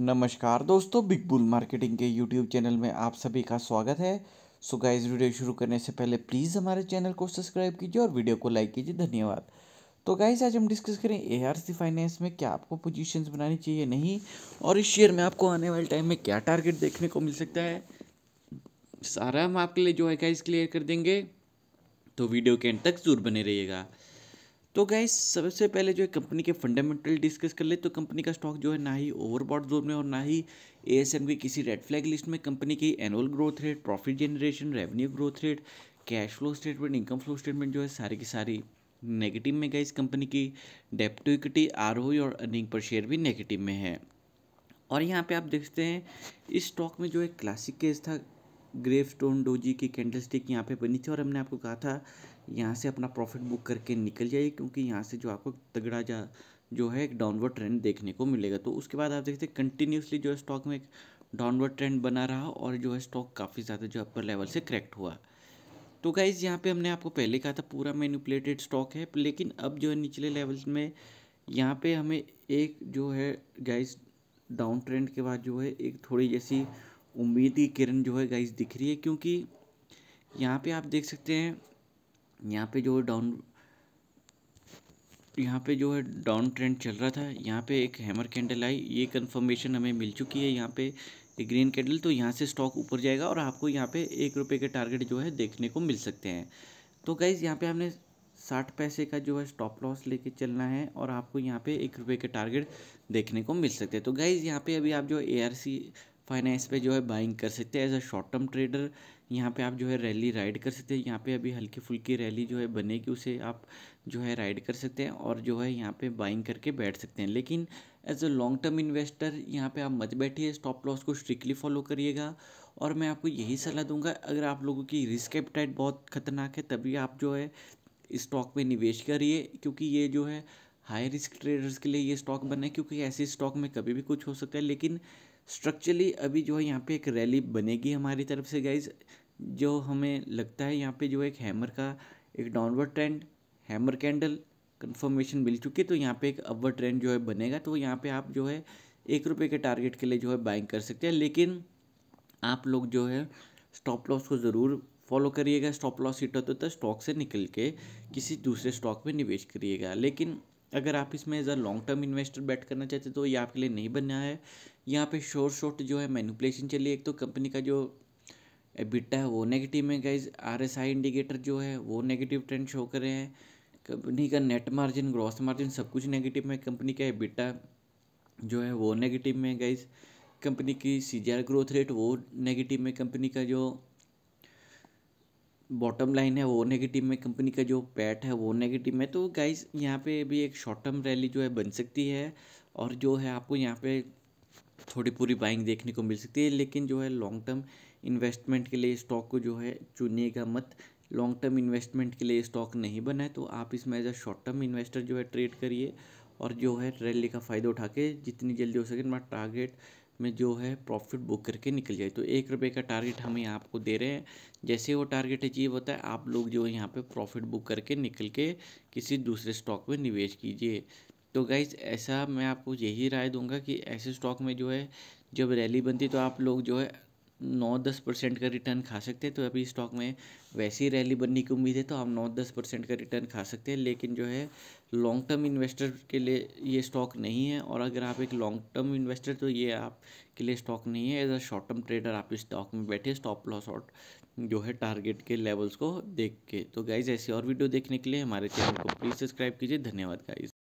नमस्कार दोस्तों big bull marketing के यूट्यूब चैनल में आप सभी का स्वागत है सो गाइस वीडियो शुरू करने से पहले प्लीज़ हमारे चैनल को सब्सक्राइब कीजिए और वीडियो को लाइक कीजिए धन्यवाद तो गाइस आज हम डिस्कस करें ए आर सी फाइनेंस में क्या आपको पोजीशंस बनानी चाहिए नहीं और इस शेयर में आपको आने वाले टाइम में क्या टारगेट देखने को मिल सकता है सारा हम आपके लिए जो है गाइस क्लियर कर देंगे तो वीडियो के एंड तक जरूर बने रहिएगा तो गए सबसे पहले जो है कंपनी के फंडामेंटल डिस्कस कर ले तो कंपनी का स्टॉक जो है ना ही ओवरबॉड जोन में और ना ही ए एस एम की किसी रेड फ्लैग लिस्ट में कंपनी की annual growth rate profit generation revenue growth rate cash flow statement income flow statement जो है सारी की सारी नेगेटिव में गई कंपनी की डेप्ट आर इक्विटी आर और अर्निंग पर शेयर भी नेगेटिव में है और यहाँ पे आप देखते हैं इस स्टॉक में जो एक क्लासिक केस था ग्रेव स्टोन डोजी की कैंडल स्टिक यहाँ पर बनी थी और हमने आपको कहा था यहाँ से अपना प्रॉफिट बुक करके निकल जाइए क्योंकि यहाँ से जो आपको तगड़ा जा जो है एक डाउनवर्ड ट्रेंड देखने को मिलेगा तो उसके बाद आप देखते हैं कंटिन्यूसली जो है स्टॉक में एक डाउनवर्ड ट्रेंड बना रहा और जो है स्टॉक काफ़ी ज़्यादा जो अपर लेवल से क्रैक्ट हुआ तो गाइज़ यहाँ पे हमने आपको पहले कहा था पूरा मैनिपुलेटेड स्टॉक है लेकिन अब जो है निचले लेवल्स में यहाँ पे हमें एक जो है गाइस डाउन ट्रेंड के बाद जो है एक थोड़ी जैसी उम्मीद की किरण जो है गाइस दिख रही है क्योंकि यहाँ पे आप देख सकते हैं यहाँ पे जो डाउन यहाँ पे जो है डाउन ट्रेंड चल रहा था यहाँ पे एक हैमर कैंडल आई ये कंफर्मेशन हमें मिल चुकी है यहाँ पे एक ग्रीन कैंडल तो यहाँ से स्टॉक ऊपर जाएगा और आपको यहाँ पे एक रुपये के टारगेट जो है देखने को मिल सकते हैं तो गाइज़ यहाँ पे हमने साठ पैसे का जो है स्टॉप लॉस लेके चलना है और आपको यहाँ पे एक रुपये के टारगेट देखने को मिल सकते हैं तो गाइज़ यहाँ पे अभी आप जो ए फाइनेंस पे जो है बाइंग कर सकते हैं as a short term trader यहाँ पे आप जो है रैली राइड कर सकते हैं यहाँ पे अभी हल्की फुल्की रैली जो है बनेगी उसे आप जो है राइड कर सकते हैं और जो है यहाँ पे बाइंग करके बैठ सकते हैं लेकिन as a long term investor यहाँ पे आप मत बैठिए स्टॉप लॉस को स्ट्रिक्टली फॉलो करिएगा और मैं आपको यही सलाह दूंगा अगर आप लोगों की रिस्क एपटाइट बहुत खतरनाक है तभी आप जो है स्टॉक में निवेश करिए क्योंकि ये जो है हाई रिस्क ट्रेडर्स के लिए ये स्टॉक बना है क्योंकि ऐसे स्टॉक में कभी भी कुछ हो सकता है लेकिन स्ट्रक्चरली अभी जो है यहाँ पे एक रैली बनेगी हमारी तरफ से गाइज जो हमें लगता है यहाँ पे जो एक हैमर का एक downward trend hammer candle confirmation मिल चुकी है तो यहाँ पे एक अपवर्ड ट्रेंड जो है बनेगा तो यहाँ पे आप जो है एक रुपये के टारगेट के लिए जो है बाइंग कर सकते हैं लेकिन आप लोग जो है स्टॉप लॉस को ज़रूर फॉलो करिएगा स्टॉप लॉस हिट होता तो स्टॉक से निकल के किसी दूसरे स्टॉक में निवेश करिएगा लेकिन अगर आप इसमें as a long term investor bet करना चाहते तो ये आपके लिए नहीं बनना है यहाँ पे शॉर्ट शॉर्ट जो है मैनुपलेशन चलिए एक तो कंपनी का जो बिट्टा है वो नेगेटिव में guys R S I indicator जो है वो नेगेटिव ट्रेंड शो कर रहे हैं कंपनी का नेट मार्जिन ग्रॉस मार्जिन सब कुछ नेगेटिव में कंपनी का बिट्टा जो है वो नेगेटिव में गाइज कंपनी की सी ग्रोथ रेट वो नेगेटिव में कंपनी का जो बॉटम लाइन है वो नेगेटिव में कंपनी का जो पैट है वो नेगेटिव में तो गाइज यहाँ पे भी एक शॉर्ट टर्म रैली जो है बन सकती है और जो है आपको यहाँ पे थोड़ी पूरी बाइंग देखने को मिल सकती है लेकिन जो है लॉन्ग टर्म इन्वेस्टमेंट के लिए स्टॉक को जो है चुनिएगा मत लॉन्ग टर्म इन्वेस्टमेंट के लिए स्टॉक नहीं बना है तो आप इसमें as a short term investor जो है ट्रेड करिए और जो है रैली का फ़ायदा उठा के जितनी जल्दी हो सके अपना टारगेट में जो है प्रॉफिट बुक करके निकल जाए तो एक रुपये का टारगेट हम यहाँ आपको दे रहे हैं जैसे वो टारगेट अचीव होता है आप लोग जो यहाँ पे प्रॉफिट बुक करके निकल के किसी दूसरे स्टॉक में निवेश कीजिए तो गाइज ऐसा मैं आपको यही राय दूंगा कि ऐसे स्टॉक में जो है जब रैली बनती तो आप लोग जो है नौ दस परसेंट का रिटर्न खा सकते हैं तो अभी स्टॉक में वैसी रैली बनने की उम्मीद है तो आप नौ दस परसेंट का रिटर्न खा सकते हैं लेकिन जो है लॉन्ग टर्म इन्वेस्टर के लिए ये स्टॉक नहीं है और अगर आप एक लॉन्ग टर्म इन्वेस्टर तो ये आप के लिए स्टॉक नहीं है as a short term trader आप इस स्टॉक में बैठे स्टॉप लॉस और जो है टारगेट के लेवल्स को देख के तो गाइज ऐसी और वीडियो देखने के लिए हमारे चैनल को प्लीज़ सब्सक्राइब कीजिए धन्यवाद गाइज